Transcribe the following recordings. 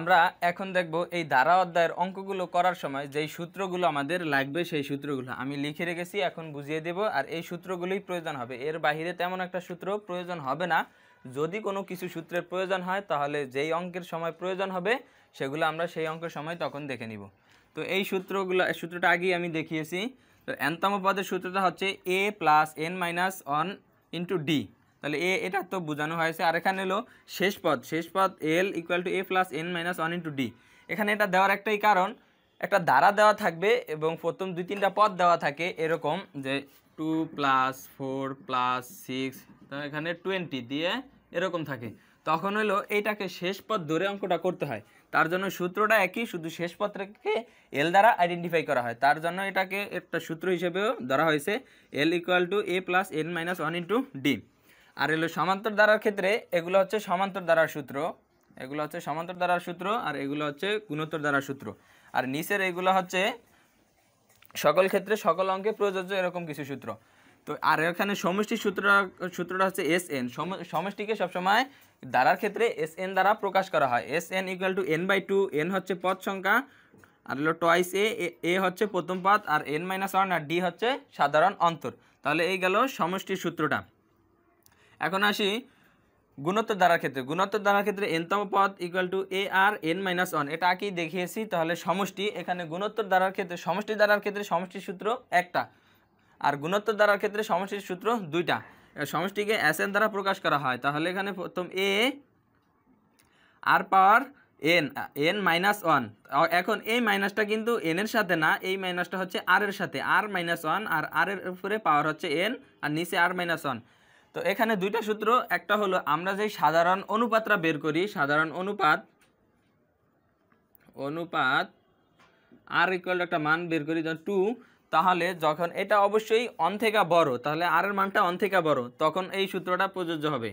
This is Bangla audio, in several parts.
আমরা এখন দেখব এই ধারা অধ্যায়ের অঙ্কগুলো করার সময় যেই সূত্রগুলো আমাদের লাগবে সেই সূত্রগুলো আমি লিখে রেখেছি এখন বুঝিয়ে দেব আর এই সূত্রগুলোই প্রয়োজন হবে এর বাহিরে তেমন একটা সূত্র প্রয়োজন হবে না যদি কোনো কিছু সূত্রের প্রয়োজন হয় তাহলে যেই অঙ্কের সময় প্রয়োজন হবে সেগুলো আমরা সেই অঙ্কের সময় তখন দেখে নিব তো এই সূত্রগুলো সূত্রটা আগেই আমি দেখিয়েছি তো এনতম পদের সূত্রটা হচ্ছে a plus n minus one into d তাহলে এ এটা তো বোঝানো হয়েছে আর এখানে এলো শেষ পদ শেষ পদ l equal to a plus n minus one into d এখানে এটা দেওয়ার একটাই কারণ একটা দ্বারা দেওয়া থাকবে এবং প্রথম দুই তিনটা পদ দেওয়া থাকে এরকম যে two plus four plus six এখানে টোয়েন্টি দিয়ে এরকম থাকে তখন হলো এইটাকে শেষ পথ ধরে অঙ্কটা করতে হয় তার জন্য সূত্রটা একই শুধু শেষ পত্রকে এল দ্বারা আইডেন্টিফাই করা হয় তার জন্য এটাকে একটা সূত্র হিসেবেও ধরা হয়েছে l equal to a plus n minus one into d আর এগুলো সমান্তর দ্বারার ক্ষেত্রে এগুলো হচ্ছে সমান্তর দ্বারার সূত্র এগুলো হচ্ছে সমান্তর দ্বারার সূত্র আর এগুলো হচ্ছে গুণোত্তর দ্বারার সূত্র আর নিচের এগুলো হচ্ছে সকল ক্ষেত্রে সকল অঙ্কে প্রযোজ্য এরকম কিছু সূত্র তো আর এখানে সমষ্টি সূত্রটা সূত্রটা হচ্ছে এস এন সমষ্টিকে সবসময় দ্বারার ক্ষেত্রে এস এন দ্বারা প্রকাশ করা হয় s n equal to n by two n হচ্ছে পদ সংখ্যা আর হলো টয়েস এ এ হচ্ছে প্রথম পথ আর এন মাইনাস ওয়ান আর ডি হচ্ছে সাধারণ অন্তর তাহলে এই গেল সমষ্টির সূত্রটা এখন আসি গুণোত্তর দ্বারার ক্ষেত্রে গুণোত্তর দ্বারা ক্ষেত্রে এনতম পদ equal to a r n minus one এটা আগেই দেখিয়েছি তাহলে সমষ্টি এখানে গুণোত্তর দ্বারার ক্ষেত্রে সমষ্টি দ্বারার ক্ষেত্রে সমষ্টির সূত্র একটা আর গুণত্বর দ্বারার ক্ষেত্রে সমষ্টির সূত্র দুইটা সমষ্টিকে এস এন দ্বারা প্রকাশ করা হয় তাহলে এখানে প্রথম a r power n n minus one এখন এই মাইনাসটা কিন্তু এনের সাথে না এই মাইনাসটা হচ্ছে আর এর সাথে আর মাইনাস ওয়ান আর আর এর উপরে পাওয়ার হচ্ছে এন আর নিচে আর মাইনাস ওয়ান তো এখানে দুইটা সূত্র একটা হলো আমরা যে সাধারণ অনুপাতটা বের করি সাধারণ অনুপাত অনুপাত আর ইকুয়াল একটা মান বের করি যখন টু তাহলে যখন এটা অবশ্যই অন থেকে বড় তাহলে আর এর মানটা অন থেকে বড় তখন এই সূত্রটা প্রযোজ্য হবে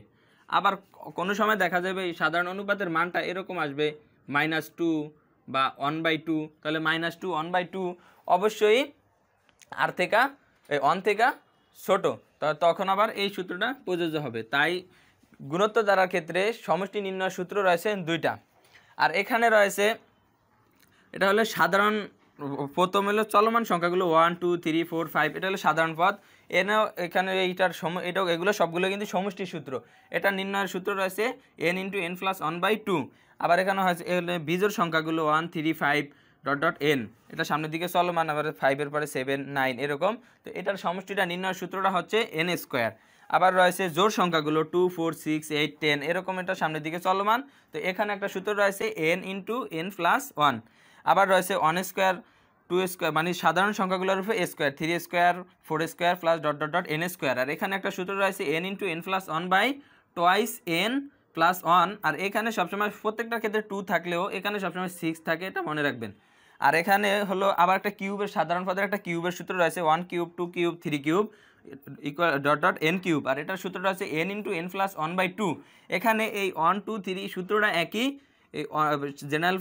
আবার কোনো সময় দেখা যাবে এই সাধারণ অনুপাতের মানটা এরকম আসবে মাইনাস টু বা ওয়ান বাই টু তাহলে minus two one by two অবশ্যই আর থেকে ওয়ান থেকে ছোটো তখন আবার এই সূত্রটা প্রযোজ্য হবে তাই গুণত্ব দ্বারার ক্ষেত্রে সমষ্টি নির্ণয় সূত্র রয়েছে দুইটা আর এখানে রয়েছে এটা হলো সাধারণ প্রথম হলো চলমান সংখ্যাগুলো one two three four five এটা হলো সাধারণ পথ এনেও এখানে এইটার সম এটা এগুলো সবগুলো কিন্তু সমষ্টি সূত্র এটা নির্ণয়ের সূত্র রয়েছে n into n plus one by two আবার এখানে হয়েছে বিজোর সংখ্যাগুলো one three five dot dot n এটা সামনের দিকে চলমান আবার ফাইভের পরে সেভেন নাইন এরকম তো এটার সমষ্টিটা নির্ণয় সূত্রটা হচ্ছে এন স্কোয়ার আবার রয়েছে জোর সংখ্যাগুলো two four six eight ten এরকম এটা সামনের দিকে চলমান তো এখানে একটা সূত্র রয়েছে n into n plus one আবার রয়েছে ওয়ান স্কোয়ার টু স্কোয়ার মানে সাধারণ সংখ্যাগুলোর উপরে square three square four square plus dot dot dot n square আর এখানে একটা সূত্র রয়েছে n into n plus one by twice n plus one আর এখানে সবসময় প্রত্যেকটার ক্ষেত্রে টু থাকলেও এখানে সবসময় সিক্স থাকে এটা মনে রাখবেন আর এখানে হলো আবার একটা কিউবের সাধারণ পদের একটা কিউবের সূত্র রয়েছে one cube two cube three cube equal dot dot n cube আর এটার সূত্রটা হচ্ছে n into n plus one by two এখানে এই ওয়ান টু থ্রি সূত্রটা একই এই জেনারেল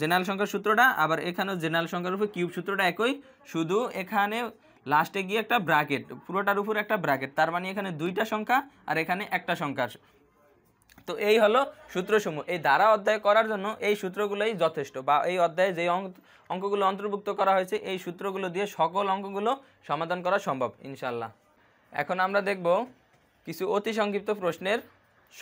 জেনারেল সংখ্যার সূত্রটা আবার এখানেও জেনারেল সংখ্যার উপর কিউব সূত্রটা একই শুধু এখানে লাস্টে গিয়ে একটা ব্র্যাকেট পুরোটার উপর একটা ব্র্যাকেট তার মানে এখানে দুইটা সংখ্যা আর এখানে একটা সংখ্যা তো এই হলো সূত্রসমূহ এই ধারা অধ্যায় করার জন্য এই সূত্রগুলোই যথেষ্ট বা এই অধ্যায়ে যে অঙ্কগুলো অন্তর্ভুক্ত করা হয়েছে এই সূত্রগুলো দিয়ে সকল অঙ্কগুলো সমাধান করা সম্ভব ইনশাল্লাহ এখন আমরা দেখব কিছু অতি সংক্ষিপ্ত প্রশ্নের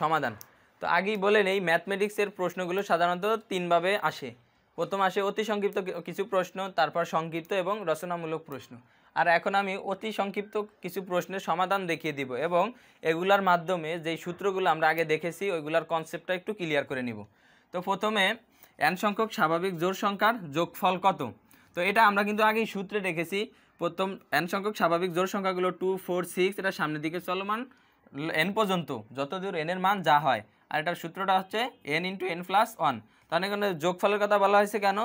সমাধান তো আগেই বলে নেই ম্যাথমেটিক্সের প্রশ্নগুলো সাধারণত তিনভাবে আসে প্রথম আসে অতি সংক্ষিপ্ত কিছু প্রশ্ন তারপর সংক্ষিপ্ত এবং রচনামূলক প্রশ্ন আর এখন আমি অতি সংক্ষিপ্ত কিছু প্রশ্নের সমাধান দেখিয়ে দিব এবং এগুলার মাধ্যমে যেই সূত্রগুলো আমরা আগে দেখেছি ওইগুলার কনসেপ্টটা একটু ক্লিয়ার করে নিব তো প্রথমে এন সংখ্যক স্বাভাবিক জোর সংখ্যার যোগফল কত তো এটা আমরা কিন্তু আগেই সূত্রে রেখেছি প্রথম এন সংখ্যক স্বাভাবিক জোর সংখ্যাগুলো টু ফোর সিক্স এটা সামনের দিকে চলমান এন পর্যন্ত যত দূর এনের মান যা হয় আর এটার সূত্রটা হচ্ছে n into n plus one তাহলে এখানে যোগফলের কথা বলা হয়েছে কেন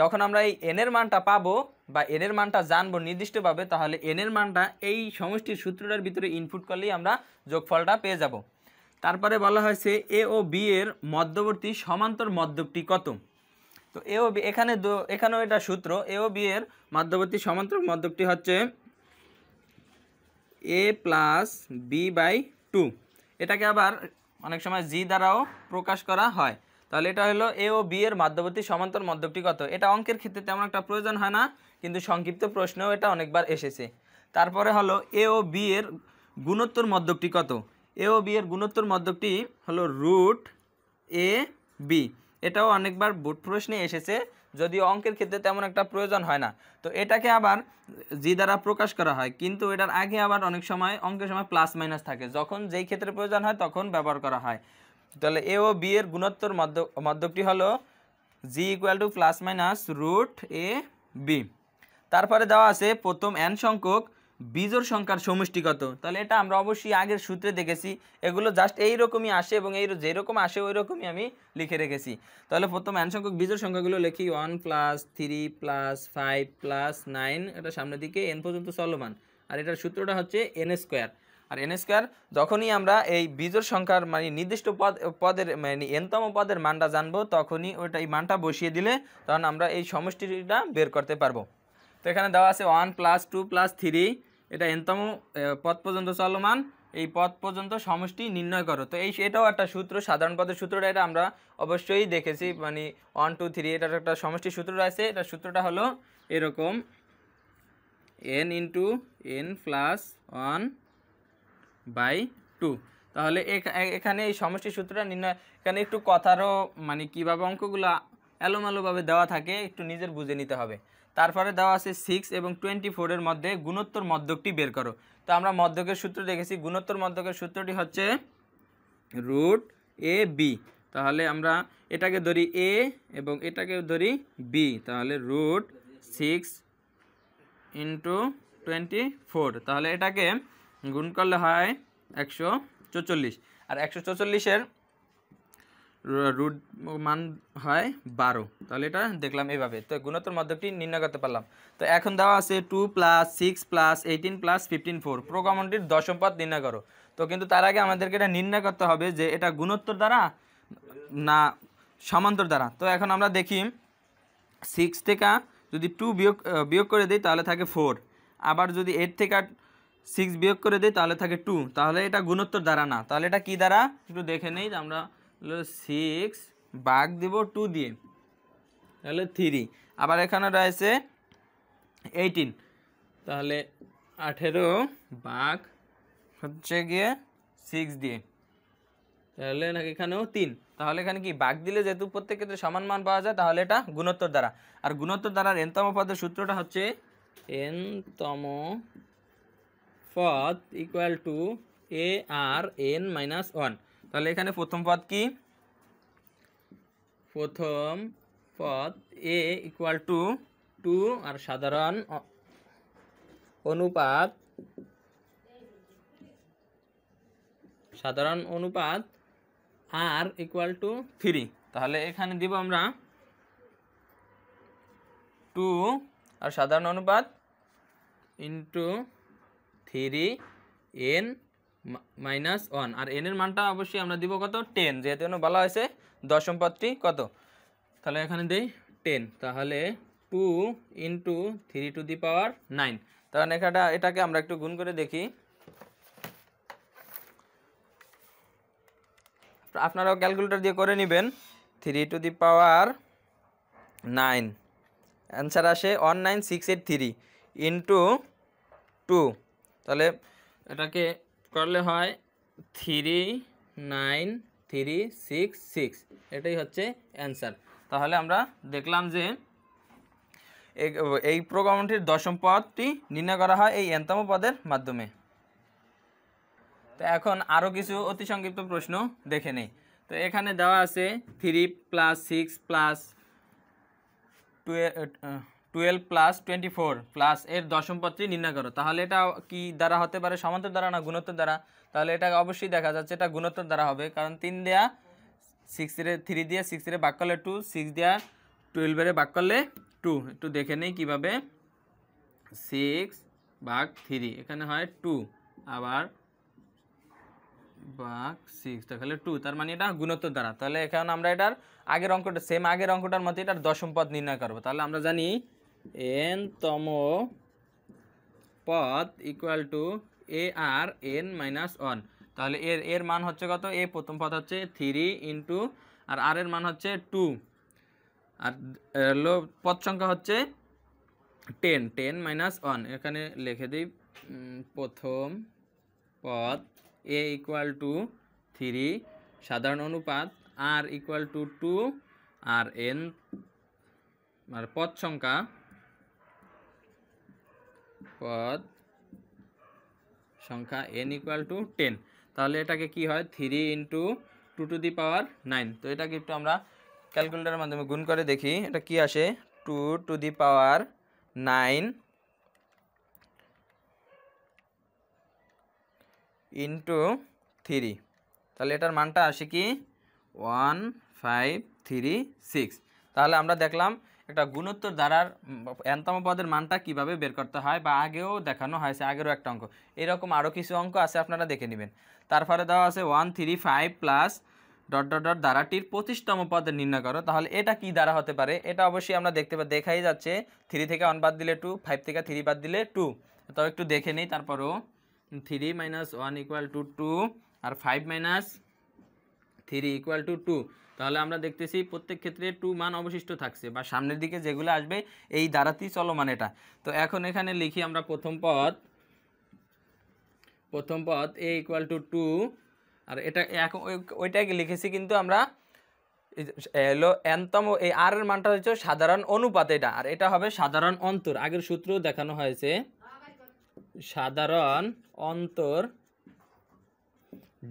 যখন আমরা এই এনের মানটা পাবো বা এনের মানটা জানবো নির্দিষ্টভাবে তাহলে এনের মানটা এই সমষ্টির সূত্রটার ভিতরে ইনপুট করলেই আমরা যোগফলটা পেয়ে যাব তারপরে বলা হয়েছে এ ও বি এর মধ্যবর্তী সমান্তর মধ্যকটি কত তো এ ও বি এখানে এখানেও এটা সূত্র এ ও বি এর মধ্যবর্তী সমান্তর মধ্যকটি হচ্ছে a plus b by two এটাকে আবার অনেক সময় জি দ্বারাও প্রকাশ করা হয় তাহলে এটা হলো এ ও বি এর মাধ্যবর্তী সমান্তর মধ্যকটি কত এটা অঙ্কের ক্ষেত্রে তেমন একটা প্রয়োজন হয় না কিন্তু সংক্ষিপ্ত প্রশ্নেও এটা অনেকবার এসেছে তারপরে হলো এ ও বি এর গুণোত্তর মধ্যকটি কত এ ও বি এর গুণোত্তর মধ্যকটি হলো রুট এ বি এটাও অনেকবার বোর্ড প্রশ্নে এসেছে যদিও অঙ্কের ক্ষেত্রে তেমন একটা প্রয়োজন হয় না তো এটাকে আবার জি দ্বারা প্রকাশ করা হয় কিন্তু এটার আগে আবার অনেক সময় অঙ্কের সময় প্লাস মাইনাস থাকে যখন যেই ক্ষেত্রে প্রয়োজন হয় তখন ব্যবহার করা হয় তাহলে এ ও বি এর গুণোত্তর মাধ্যকটি হলো g equal to plus minus root a b তারপরে দেওয়া আছে প্রথম এন সংখ্যক বীজর সংখ্যার সমষ্টি কত তাহলে এটা আমরা অবশ্যই আগের সূত্রে দেখেছি এগুলো জাস্ট এই রকমই আসে এবং এই যেরকম আসে ওই রকমই আমি লিখে রেখেছি তাহলে প্রথম এন সংখ্যক বীজর সংখ্যাগুলো লিখি one plus three plus five plus nine এটা সামনের দিকে এন পর্যন্ত চলমান আর এটার সূত্রটা হচ্ছে এন স্কোয়ার আর এন স্কোয়ার যখনই আমরা এই বিজোর সংখ্যার মানে নির্দিষ্ট পদ পদের মানে এনতম পদের মানটা জানবো তখনই ওটা এই মানটা বসিয়ে দিলে তখন আমরা এই সমষ্টিটা বের করতে পারবো তো এখানে দেওয়া আছে one plus two plus three এটা এনতম পদ পর্যন্ত চলমান এই পদ পর্যন্ত সমষ্টি নির্ণয় করো তো এই এটাও একটা সূত্র সাধারণ পদের সূত্রটা এটা আমরা অবশ্যই দেখেছি মানে ওয়ান টু থ্রি এটার একটা সমষ্টি সূত্র আছে এটা সূত্রটা হলো এরকম n into n plus one by two তাহলে এখানে এই সমষ্টি সূত্রটা নির্ণয় এখানে একটু কথারও মানে কীভাবে অঙ্কগুলো এলোমালোভাবে দেওয়া থাকে একটু নিজের বুঝে নিতে হবে তারপরে দেওয়া আছে সিক্স এবং টোয়েন্টি ফোরের মধ্যে গুণোত্তর মধ্যকটি বের করো তো আমরা মধ্যকের সূত্র দেখেছি গুণোত্তর মধ্যকের সূত্রটি হচ্ছে রুট এ বি তাহলে আমরা এটাকে ধরি এ এবং এটাকে ধরি বি তাহলে root six into twenty four তাহলে এটাকে গুণ করলে হয় একশো চৌচল্লিশ আর একশো চৌচল্লিশের রুট মান হয় বারো তাহলে এটা দেখলাম এভাবে তো গুণত্বর মধ্যকটি নির্ণয় করতে পারলাম তো এখন দেওয়া আছে two plus six plus eighteen plus fifteen four প্রোগ্রামটির দশম পথ নির্ণয় করো তো কিন্তু তার আগে আমাদেরকে এটা নির্ণয় করতে হবে যে এটা গুণোত্তর দ্বারা না সমান্তর দ্বারা তো এখন আমরা দেখি সিক্স থেকে যদি টু বিয়োগ বিয়োগ করে দিই তাহলে থাকে ফোর আবার যদি এইট থেকে সিক্স বিয়োগ করে দিই তাহলে থাকে টু তাহলে এটা গুণোত্তর দ্বারা না তাহলে এটা কি দ্বারা একটু দেখে নেই আমরা সিক্স বাঘ দিব টু দিয়ে তাহলে থ্রি আবার এখানে রয়েছে এইটিন তাহলে আঠেরো বাঘ হচ্ছে গিয়ে সিক্স দিয়ে তাহলে নাকি এখানেও তিন তাহলে এখানে কি বাঘ দিলে যেহেতু প্রত্যেক ক্ষেত্রে সমান মান পাওয়া যায় তাহলে এটা গুণোত্তর দ্বারা আর গুণোত্তর দ্বারার এনতম পদের সূত্রটা হচ্ছে এনতম পদ equal to a r n minus one তাহলে এখানে প্রথম পদ কি প্রথম পদ এ ইকুয়াল টু টু আর সাধারণ অনুপাত সাধারণ অনুপাত আর ইকুয়াল টু থ্রি তাহলে এখানে দিব আমরা টু আর সাধারণ অনুপাত into three n minus one আর এনের মানটা অবশ্যই আমরা দিব কত টেন যেহেতু বলা হয়েছে দশম পদটি কত তাহলে এখানে দিই টেন তাহলে two into three to the power nine তখন এখানটা এটাকে আমরা একটু গুণ করে দেখি আপনারাও ক্যালকুলেটর দিয়ে করে নেবেন three to the power nine answer আসে one nine six eight three into two তাহলে এটাকে করলে হয় three nine three six six এটাই হচ্ছে অ্যান্সার তাহলে আমরা দেখলাম যে এই প্রোগ্রামটির দশম পদটি নির্ণয় করা হয় এই এনতম পদের মাধ্যমে তো এখন আরও কিছু অতি সংক্ষিপ্ত প্রশ্ন দেখে নেই তো এখানে দেওয়া আছে থ্রি প্লাস সিক্স প্লাস টুয়ে twelve plus twenty four plus এর দশম পত্রী নির্ণয় করো তাহলে এটা কি দ্বারা হতে পারে সমান্তর দ্বারা না গুণোত্তর দ্বারা তাহলে এটা অবশ্যই দেখা যাচ্ছে এটা গুণোত্তর দ্বারা হবে কারণ তিন দেয়া সিক্স রে থ্রি দিয়ে সিক্স রে বাক করলে টু সিক্স দেওয়া টুয়েলভের বাক করলে টু একটু দেখে নিই কীভাবে সিক্স বাঘ থ্রি এখানে হয় টু আবার বাঘ সিক্স তাহলে টু তার মানে এটা গুণোত্তর দ্বারা তাহলে এখন আমরা এটার আগের অঙ্কটা সেম আগের অঙ্কটার মতো এটার দশম পদ নির্ণয় করবো তাহলে আমরা জানি এন তম পদ equal to a r n minus one তাহলে এর এর মান হচ্ছে কত এ প্রথম পদ হচ্ছে থ্রি ইন্টু আর আর এর মান হচ্ছে টু আর লো পদ সংখ্যা হচ্ছে টেন টেন মাইনাস ওয়ান এখানে লিখে দিই প্রথম পদ এ ইকুয়াল টু থ্রি সাধারণ অনুপাত আর ইকুয়াল টু টু আর এন আর পদ সংখ্যা পদ সংখ্যা এন ইকুয়াল টু টেন তাহলে এটাকে কি হয় three into two to the power nine তো এটাকে একটু আমরা ক্যালকুলেটারের মাধ্যমে গুণ করে দেখি এটা কি আসে two to the power nine into three তাহলে এটার মানটা আসে কি ওয়ান ফাইভ থ্রি সিক্স তাহলে আমরা দেখলাম একটা গুণোত্তর দ্বারার এনতম পদের মানটা কিভাবে বের করতে হয় বা আগেও দেখানো হয়েছে আগেরও একটা অঙ্ক এরকম আরও কিছু অঙ্ক আছে আপনারা দেখে নেবেন তারপরে দেওয়া আছে one three five plus dot dot dot দ্বারাটির পঁচিশতম পদ নির্ণয় করো তাহলে এটা কি দ্বারা হতে পারে এটা অবশ্যই আমরা দেখতে পাই দেখাই যাচ্ছে থ্রি থেকে ওয়ান বাদ দিলে টু ফাইভ থেকে থ্রি বাদ দিলে টু তো একটু দেখে নিই তারপরও three minus one equal to two আর five minus three equal to two তাহলে আমরা দেখতেছি প্রত্যেক ক্ষেত্রে টু মান অবশিষ্ট থাকছে বা সামনের দিকে যেগুলো আসবে এই দ্বারাতেই চলমান এটা তো এখন এখানে লিখি আমরা প্রথম পদ প্রথম পদ এ ইকুয়াল টু টু আর এটা এখন ওইটাকে লিখেছি কিন্তু আমরা এলো এনতম এই আর এর মানটা হচ্ছে সাধারণ অনুপাত এটা আর এটা হবে সাধারণ অন্তর আগের সূত্র দেখানো হয়েছে সাধারণ অন্তর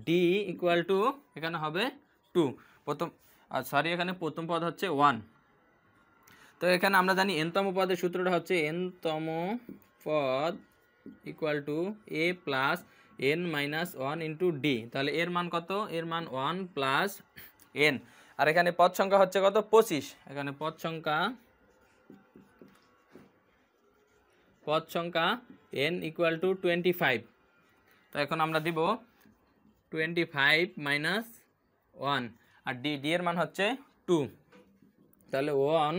ডি ইকুয়াল টু এখানে হবে টু প্রথম সরি এখানে প্রথম পদ হচ্ছে ওয়ান তো এখানে আমরা জানি এনতম পদের সূত্রটা হচ্ছে এনতম পদ equal to a plus n minus one into d তাহলে এর মান কত এর মান ওয়ান প্লাস এন আর এখানে পদ সংখ্যা হচ্ছে কত পঁচিশ এখানে পদ সংখ্যা পদ সংখ্যা n equal to twenty five তো এখন আমরা দিব টোয়েন্টি ফাইভ মাইনাস ওয়ান আর ডি ডি এর মান হচ্ছে টু তাহলে one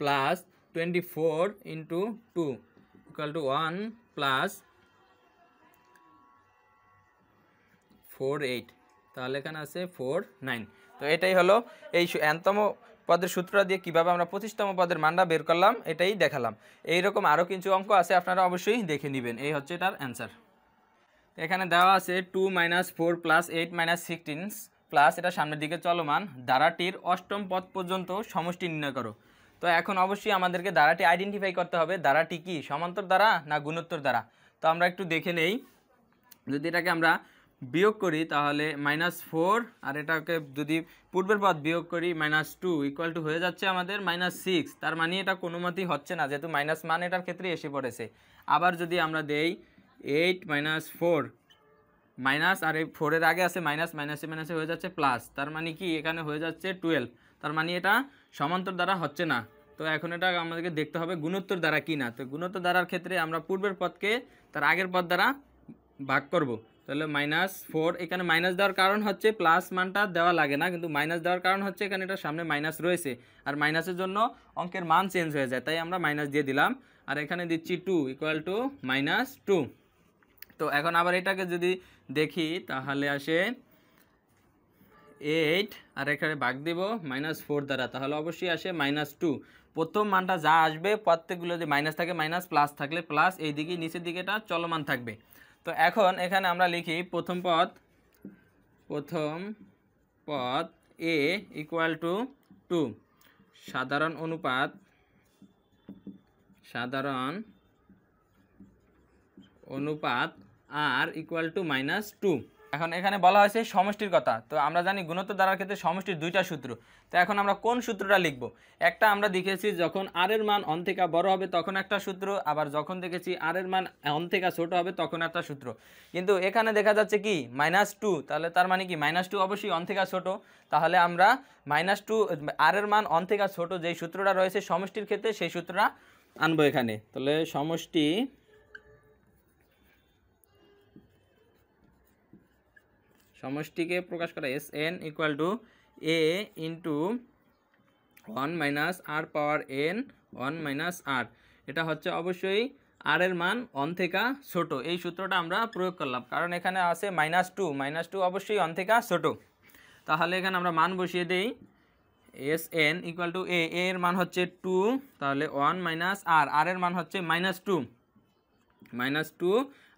plus twenty four into two equal to one plus four eight তাহলে এখানে আছে ফোর নাইন তো এটাই হলো এই এনতম পদের সূত্র দিয়ে কীভাবে আমরা পঁচিশতম পদের মানটা বের করলাম এটাই দেখালাম এই রকম আরও কিছু অঙ্ক আছে আপনারা অবশ্যই দেখে নেবেন এই হচ্ছে তার অ্যান্সার এখানে দেওয়া আছে two minus four plus eight minus sixteens plus এটা সামনের দিকে চলমান দ্বারাটির অষ্টম পদ পর্যন্ত সমষ্টি নির্ণয় করো তো এখন অবশ্যই আমাদেরকে দ্বারাটি আইডেন্টিফাই করতে হবে দ্বারাটি কি সমান্তর দ্বারা না গুণোত্তর দ্বারা তো আমরা একটু দেখে নেই যদি এটাকে আমরা বিয়োগ করি তাহলে মাইনাস ফোর আর এটাকে যদি পূর্বের পদ বিয়োগ করি মাইনাস টু ইকুয়াল টু হয়ে যাচ্ছে আমাদের মাইনাস সিক্স তার মানে এটা কোনো মতেই হচ্ছে না যেহেতু মাইনাস মান এটার ক্ষেত্রে এসে পড়েছে আবার যদি আমরা দেই এইট মাইনাস ফোর মাইনাস আর এই ফোরের আগে আছে মাইনাস মাইনাসে মাইনাসে হয়ে যাচ্ছে প্লাস তার মানে কি এখানে হয়ে যাচ্ছে টুয়েলভ তার মানে এটা সমান্তর দ্বারা হচ্ছে না তো এখন এটা আমাদেরকে দেখতে হবে গুণোত্তর দ্বারা কি না তো গুণোত্তর দ্বারার ক্ষেত্রে আমরা পূর্বের পদকে তার আগের পদ দ্বারা ভাগ করব তাহলে মাইনাস ফোর এখানে মাইনাস দেওয়ার কারণ হচ্ছে প্লাস মানটা দেওয়া লাগে না কিন্তু মাইনাস দেওয়ার কারণ হচ্ছে এখানে এটা সামনে মাইনাস রয়েছে আর মাইনাসের জন্য অঙ্কের মান চেঞ্জ হয়ে যায় তাই আমরা মাইনাস দিয়ে দিলাম আর এখানে দিচ্ছি two equal to minus two তো এখন আবার এটাকে যদি দেখি তাহলে আসে এইট আর এখানে ভাগ দেব মাইনাস ফোর দ্বারা তাহলে অবশ্যই আসে মাইনাস টু প্রথম মানটা যা আসবে প্রত্যেকগুলো যদি মাইনাস থাকে মাইনাস প্লাস থাকলে প্লাস এই দিকে নিচের দিকেটা চলমান থাকবে তো এখন এখানে আমরা লিখি প্রথম পদ প্রথম পদ এ ইকুয়াল টু টু সাধারণ অনুপাত সাধারণ অনুপাত r equal to minus two এখন এখানে বলা হয়েছে সমষ্টির কথা তো আমরা জানি গুণত্ব দ্বারার ক্ষেত্রে সমষ্টির দুইটা সূত্র তো এখন আমরা কোন সূত্রটা লিখব একটা আমরা দেখেছি যখন আর এর মান অন থেকে বড় হবে তখন একটা সূত্র আবার যখন দেখেছি আর এর মান অন থেকে ছোট হবে তখন একটা সূত্র কিন্তু এখানে দেখা যাচ্ছে কি মাইনাস টু তাহলে তার মানে কি মাইনাস টু অবশ্যই অন থেকে ছোট তাহলে আমরা মাইনাস টু আর এর মান অন থেকে ছোট যেই সূত্রটা রয়েছে সমষ্টির ক্ষেত্রে সেই সূত্রটা আনবো এখানে তাহলে সমষ্টি সমষ্টিকে প্রকাশ করা s n equal to a into one minus r power n one minus r এটা হচ্ছে অবশ্যই আর এর মান অন থেকে ছোট এই সূত্রটা আমরা প্রয়োগ করলাম কারণ এখানে আছে মাইনাস টু মাইনাস টু অবশ্যই অন থেকে ছোট তাহলে এখানে আমরা মান বসিয়ে দিই s n equal to a এর মান হচ্ছে টু তাহলে ওয়ান মাইনাস আর আর এর মান হচ্ছে মাইনাস টু মাইনাস টু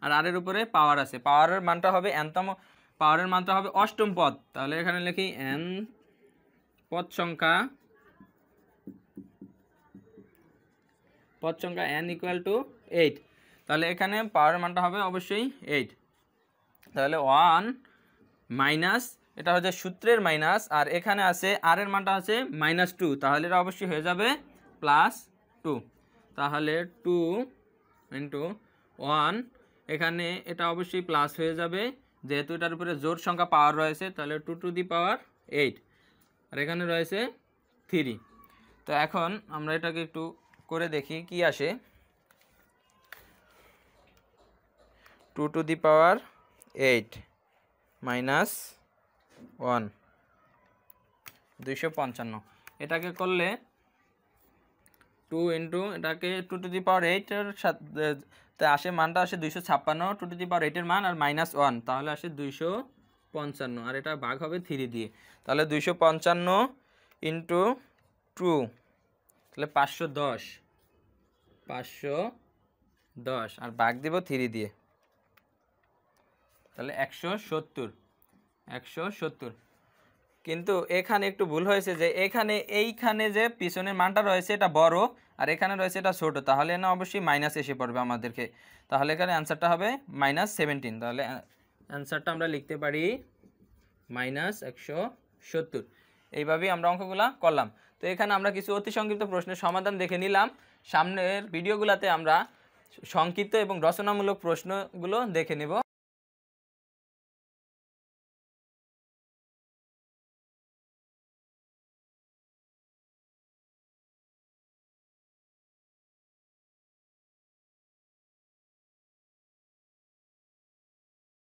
আর আর এর উপরে পাওয়ার আছে পাওয়ারের মানটা হবে এনতম পাওয়ারের মাত্রা হবে অষ্টম পদ তাহলে এখানে লিখি এন পদ সংখ্যা পদ সংখ্যা এন ইকুয়াল টু এইট তাহলে এখানে পাওয়ারের মানটা হবে অবশ্যই এইট তাহলে ওয়ান মাইনাস এটা হচ্ছে সূত্রের মাইনাস আর এখানে আছে আর এর মানটা আছে মাইনাস টু তাহলে এটা অবশ্যই হয়ে যাবে প্লাস টু তাহলে টু ইন্টু ওয়ান এখানে এটা অবশ্যই প্লাস হয়ে যাবে যেহেতু এটার উপরে জোর সংখ্যা পাওয়ার রয়েছে তাহলে two to the power eight আর এখানে রয়েছে থ্রি তো এখন আমরা এটাকে একটু করে দেখি কি আসে two to the power eight minus one দুইশো পঞ্চান্ন এটাকে করলে টু ইন্টু এটাকে টু টু দি পাওয়ার এইটের সাথে আসে মানটা আসে দুইশো ছাপ্পান্ন টু টু দি পাওয়ার এইটের মান আর মাইনাস ওয়ান তাহলে আসে দুইশো পঞ্চান্ন আর এটা ভাগ হবে থ্রি দিয়ে তাহলে দুইশো পঞ্চান্ন ইন্টু টু তাহলে পাঁচশো দশ পাঁচশো দশ আর ভাগ দিব থ্রি দিয়ে তাহলে একশো সত্তর একশো সত্তর কিন্তু এখানে একটু ভুল হয়েছে যে এখানে এইখানে যে পিছনের মানটা রয়েছে এটা বড় আর এখানে রয়েছে এটা ছোট তাহলে না অবশ্যই মাইনাস এসে পড়বে আমাদেরকে তাহলে এখানে অ্যান্সারটা হবে মাইনাস সেভেন্টিন তাহলে অ্যান্সারটা আমরা লিখতে পারি মাইনাস একশো সত্তর এইভাবেই আমরা অঙ্কগুলো করলাম তো এখানে আমরা কিছু অতি সংক্ষিপ্ত প্রশ্নের সমাধান দেখে নিলাম সামনের ভিডিওগুলোতে আমরা সংক্ষিপ্ত এবং রচনামূলক প্রশ্নগুলো দেখে নেব